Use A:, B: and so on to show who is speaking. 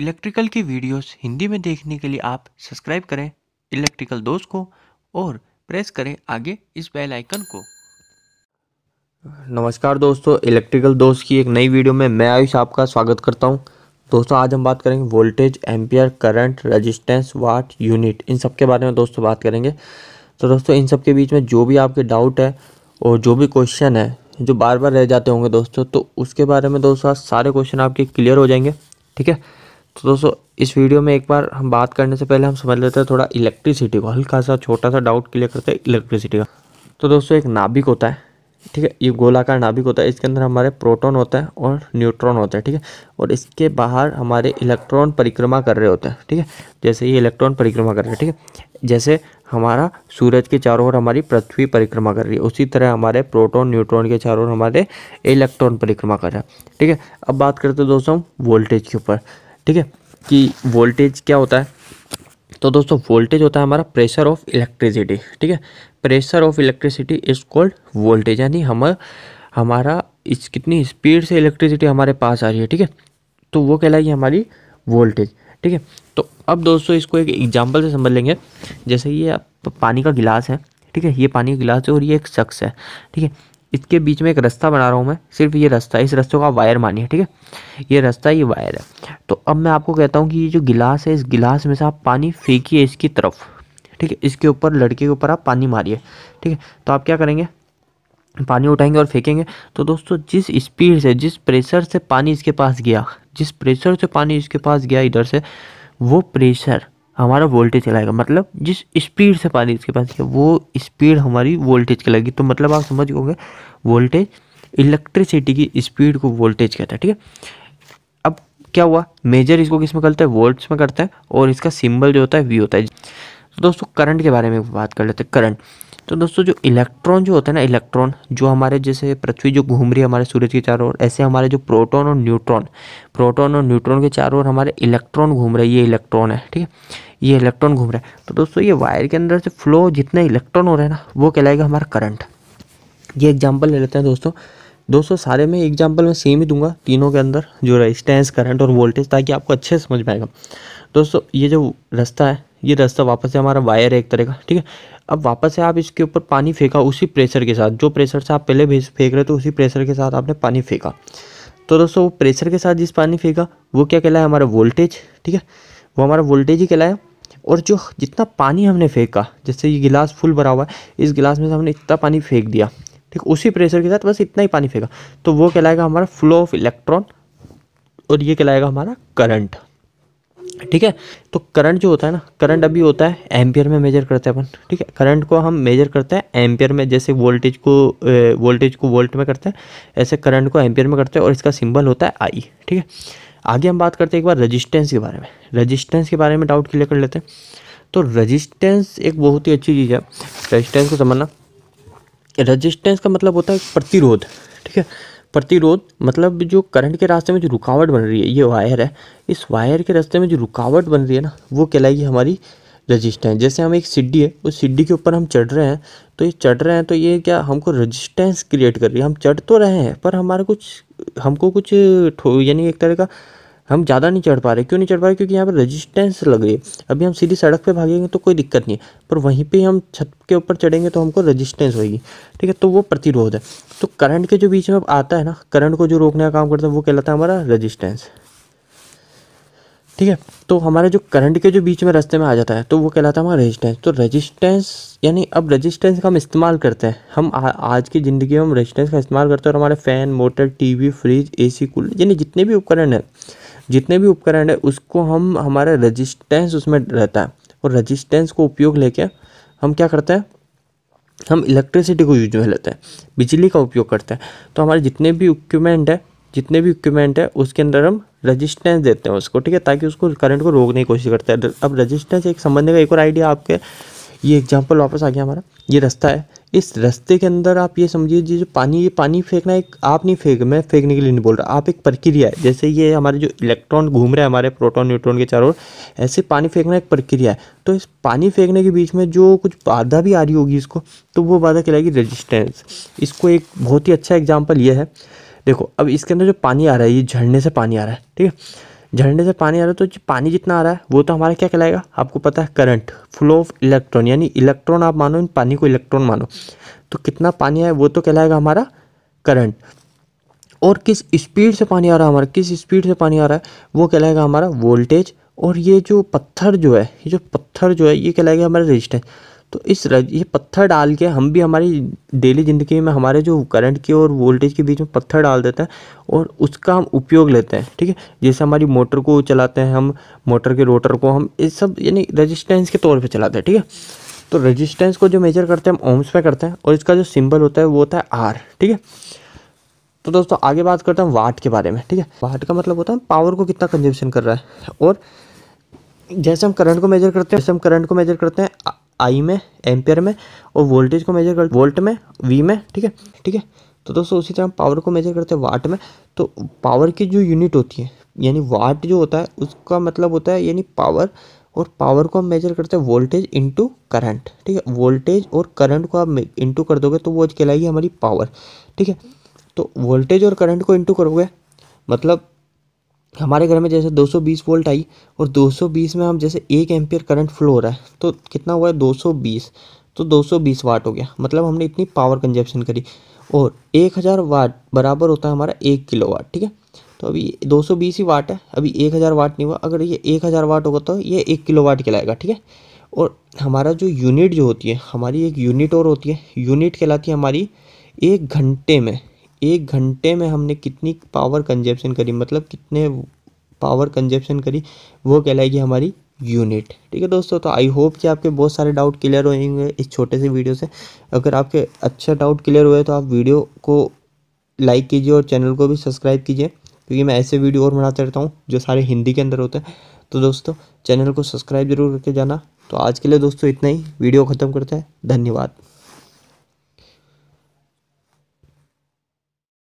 A: electrical की videos Hindi में देखने के लिए आप सब्सक्राइब करें इलेक्ट्रिकल दोस्त को और प्रेस करें आगे इस बेल आइकन को नमस्कार दोस्तों इलेक्ट्रिकल दोस्त की एक नई वीडियो में मैं आयुष आपका स्वागत करता हूं दोस्तों आज हम बात करेंगे voltage ampere current resistance watt unit इन सब के बारे में दोस्तों बात करेंगे तो दोस्तों इन सब के बीच में जो भी आपके डाउट है और जो भी क्वेश्चन है जो बार बार रह जाते होंगे दोस्तों तो उसके बारे में दोस्तों सारे क्वेश्चन आपके क्लियर हो जाएंगे ठीक है तो दोस्तों इस वीडियो में एक बार हम बात करने से पहले हम समझ लेते हैं थोड़ा इलेक्ट्रिसिटी को हल्का सा छोटा सा डाउट क्लियर करते हैं इलेक्ट्रिसिटी का तो दोस्तों एक नाभिक होता है ठीक है ये गोलाकार नाभिक होता है इसके अंदर हमारे प्रोटॉन होता है और न्यूट्रॉन होता है ठीक है और इसके बाहर हमारे इलेक्ट्रॉन परिक्रमा कर रहे होते हैं ठीक है जैसे ये इलेक्ट्रॉन परिक्रमा कर रहे हैं ठीक है जैसे हमारा सूरज के चारों ओर हमारी पृथ्वी परिक्रमा कर रही है उसी तरह हमारे प्रोटॉन न्यूट्रॉन के चारों ओर हमारे इलेक्ट्रॉन परिक्रमा कर रहा है ठीक है अब बात करते हैं दोस्तों वोल्टेज के ऊपर ठीक है कि वोल्टेज क्या होता है तो दोस्तों वोल्टेज होता है हमारा प्रेशर ऑफ इलेक्ट्रिसिटी ठीक है pressure of electricity is called voltage यानी हम हमारा इस कितनी स्पीड से इलेक्ट्रिसिटी हमारे पास आ रही है ठीक है तो वो कहलाएगी हमारी वोल्टेज ठीक है तो अब दोस्तों इसको एक एग्जाम्पल से समझ लेंगे जैसे ये पानी का गिलास है ठीक है ये पानी का गिलास है और ये एक शख्स है ठीक है इसके बीच में एक रास्ता बना रहा हूँ मैं सिर्फ ये रास्ता इस रास्ते का वायर मानिए ठीक है ये रास्ता ये वायर है तो अब मैं आपको कहता हूँ कि ये जो गिलास है इस गिलास में से आप पानी फेंकिए इसकी तरफ ठीक है इसके ऊपर लड़के के ऊपर आप पानी मारिए ठीक है तो आप क्या करेंगे पानी उठाएंगे और फेंकेंगे तो दोस्तों जिस स्पीड से जिस प्रेशर से पानी इसके पास गया जिस प्रेशर से पानी इसके पास गया इधर से वो प्रेशर हमारा वोल्टेज चलाएगा मतलब जिस स्पीड से पानी इसके पास है वो स्पीड हमारी वोल्टेज की तो मतलब आप समझ गए वोल्टेज इलेक्ट्रिसिटी की स्पीड को वोल्टेज कहता है ठीक है अब क्या हुआ मेजर इसको किस में करता है वोल्ट्स में करता है और इसका सिंबल जो होता है वी होता है तो दोस्तों करंट के बारे में बात कर लेते हैं करंट तो दोस्तों जो इलेक्ट्रॉन जो होते हैं ना इलेक्ट्रॉन जो हमारे जैसे पृथ्वी जो घूम रही है हमारे सूरज के चारों ओर ऐसे हमारे जो प्रोटॉन और न्यूट्रॉन प्रोटॉन और न्यूट्रॉन के चारों ओर हमारे इलेक्ट्रॉन घूम रहे ये इलेक्ट्रॉन है ठीक है ये इलेक्ट्रॉन घूम रहा है तो दोस्तों ये वायर के अंदर से फ्लो जितने इलेक्ट्रॉन हो रहे हैं ना वो कहलाएगा हमारा करंट ये एग्जाम्पल ले लेते हैं दोस्तों दोस्तों सारे में एग्जाम्पल मैं सेम ही दूंगा तीनों के अंदर जो रेजिस्टेंस करंट और वोल्टेज ताकि आपको अच्छे समझ में आएगा दोस्तों ये जो रास्ता है ये रास्ता वापस से हमारा वायर है एक तरह का ठीक है अब वापस से आप इसके ऊपर पानी फेंका उसी प्रेशर के साथ जो प्रेशर से आप पहले भेज फेंक रहे थे उसी प्रेशर के साथ आपने पानी फेंका तो दोस्तों वो प्रेशर के साथ जिस पानी फेंका वो क्या कहलाया हमारा वोल्टेज ठीक है वो हमारा वोल्टेज ही कहलाया और जो जितना पानी हमने फेंका जैसे ये गिलास फुल भरा हुआ है इस गिलास में से हमने इतना पानी फेंक दिया ठीक उसी प्रेशर के साथ बस इतना ही पानी फेंका तो वो कहलाएगा हमारा फ्लो ऑफ इलेक्ट्रॉन और ये कहलाएगा हमारा करंट ठीक है तो करंट जो होता है ना करंट अभी होता है एम्पियर में मेजर करते हैं अपन ठीक है करंट को हम मेजर करते हैं एम्पियर में जैसे वोल्टेज को वोल्टेज को वोल्ट में करते हैं ऐसे करंट को एम्पियर में करते हैं और इसका सिंबल होता है आई ठीक है आगे हम बात करते हैं एक बार रजिस्टेंस के बारे में रजिस्टेंस के बारे में डाउट क्लियर कर लेते हैं तो रजिस्टेंस एक बहुत ही अच्छी चीज़ है रजिस्टेंस को समझना रजिस्टेंस का मतलब होता है प्रतिरोध ठीक है प्रतिरोध मतलब जो करंट के रास्ते में जो रुकावट बन रही है ये वायर है इस वायर के रास्ते में जो रुकावट बन रही है ना वो कहलाएगी हमारी रजिस्टेंस जैसे हम एक सीढ़ी है उस सीढ़ी के ऊपर हम चढ़ रहे हैं तो ये चढ़ रहे हैं तो ये क्या हमको रजिस्टेंस क्रिएट कर रही है हम चढ़ तो रहे हैं पर हमारा कुछ हमको कुछ यानी एक तरह का हम ज़्यादा नहीं चढ़ पा रहे क्यों नहीं चढ़ पा रहे क्योंकि यहाँ पर रेजिस्टेंस लग रही है अभी हम सीधी सड़क पे भागेंगे तो कोई दिक्कत नहीं है पर वहीं पे हम छत के ऊपर चढ़ेंगे तो हमको रेजिस्टेंस होगी ठीक है तो वो प्रतिरोध है तो करंट के जो बीच में आता है ना करंट को जो रोकने का काम करता है वो कहलाता है हमारा रजिस्टेंस ठीक है तो हमारे जो करंट के जो बीच में रास्ते में आ जाता है तो वो कहलाता है हमारा रेजिस्टेंस तो रेजिस्टेंस यानी अब रेजिस्टेंस का हम इस्तेमाल करते हैं हम आ, आज की ज़िंदगी में हम रेजिस्टेंस का इस्तेमाल करते हैं और हमारे fan motor TV fridge AC cooler यानी जितने भी उपकरण हैं जितने भी उपकरण है उसको हम हमारा रजिस्टेंस उसमें रहता है और रजिस्टेंस को उपयोग लेके हम क्या करते हैं हम इलेक्ट्रिसिटी को यूज में लेते हैं बिजली का उपयोग करते हैं तो हमारे जितने भी इक्विपमेंट है जितने भी इक्विपमेंट है उसके अंदर हम रजिस्टेंस देते हैं उसको ठीक है ताकि उसको करंट को रोकने की कोशिश करते हैं अब रजिस्टेंस एक संबंध का एक और आइडिया आपके ये एग्जाम्पल वापस आ गया हमारा ये रास्ता है इस रास्ते के अंदर आप ये समझिए जो पानी ये पानी फेंकना एक आप नहीं फेंक मैं फेंकने के लिए नहीं बोल रहा आप एक प्रक्रिया है जैसे ये हमारे जो इलेक्ट्रॉन घूम रहे हैं हमारे प्रोटॉन न्यूट्रॉन के चारों ओर ऐसे पानी फेंकना एक प्रक्रिया है तो इस पानी फेंकने के बीच में जो कुछ बाधा भी आ रही होगी इसको तो वो बाधा कहलाएगी रजिस्टेंस इसको एक बहुत ही अच्छा एग्जाम्पल ये है देखो अब इसके अंदर जो पानी आ रहा है ये झड़ने से पानी आ रहा है ठीक है झंडे से पानी आ रहा है तो पानी जितना आ रहा है वो तो हमारा क्या कहलाएगा आपको पता है करंट फ्लो ऑफ इलेक्ट्रॉन यानी इलेक्ट्रॉन आप मानो इन पानी को इलेक्ट्रॉन मानो तो कितना पानी आया वो तो कहलाएगा हमारा करंट और किस स्पीड से पानी आ रहा है हमारा किस स्पीड से पानी आ रहा है वो कहलाएगा हमारा वोल्टेज और ये जो पत्थर जो है ये जो पत्थर जो है ये कहलाएगा हमारा रजिस्टेंस तो इस रज ये पत्थर डाल के हम भी हमारी डेली ज़िंदगी में हमारे जो करंट की और वोल्टेज के बीच में पत्थर डाल देते हैं और उसका हम उपयोग लेते हैं ठीक है जैसे हमारी मोटर को चलाते हैं हम मोटर के रोटर को हम ये सब यानी रजिस्टेंस के तौर पर चलाते हैं ठीक है तो रजिस्टेंस को जो मेजर करते हैं हम ओम्स में करते हैं और इसका जो सिम्बल होता है वो होता है आर ठीक है तो दोस्तों आगे बात करते हैं वाट के बारे में ठीक है वाट का मतलब होता है पावर को कितना कंजम्पशन कर रहा है और जैसे हम करंट को मेजर करते हैं जैसे हम करंट को मेजर करते हैं आई में एम्पियर में और वोल्टेज को मेजर कर वोल्ट में वी में ठीक है ठीक है तो दोस्तों उसी तरह पावर को मेजर करते हैं वाट में तो पावर की जो यूनिट होती है यानी वाट जो होता है उसका मतलब होता है यानी पावर और पावर को हम मेजर करते हैं वोल्टेज इंटू करंट ठीक है वोल्टेज और करंट को आप इंटू कर दोगे तो वो कहलाएगी हमारी पावर ठीक है तो वोल्टेज और करंट को इंटू करोगे मतलब हमारे घर में जैसे 220 वोल्ट आई और 220 में हम जैसे एक एम्पियर करंट फ्लो हो रहा है तो कितना हुआ है 220 तो 220 वाट हो गया मतलब हमने इतनी पावर कंजप्शन करी और 1000 वाट बराबर होता है हमारा एक किलो वाट ठीक है तो अभी 220 ही वाट है अभी 1000 वाट नहीं हुआ अगर ये 1000 वाट होगा तो ये एक किलो वाट कहलाएगा ठीक है और हमारा जो यूनिट जो होती है हमारी एक यूनिट और होती है यूनिट कहलाती है हमारी एक घंटे में एक घंटे में हमने कितनी पावर कंजप्शन करी मतलब कितने पावर कंजप्शन करी वो कहलाएगी हमारी यूनिट ठीक है दोस्तों तो आई होप कि आपके बहुत सारे डाउट क्लियर होएंगे इस छोटे से वीडियो से अगर आपके अच्छा डाउट क्लियर हुए तो आप वीडियो को लाइक कीजिए और चैनल को भी सब्सक्राइब कीजिए क्योंकि मैं ऐसे वीडियो और बनाते रहता हूँ जो सारे हिंदी के अंदर होते हैं तो दोस्तों चैनल को सब्सक्राइब जरूर करके जाना तो आज के लिए दोस्तों इतना ही वीडियो ख़त्म करते हैं धन्यवाद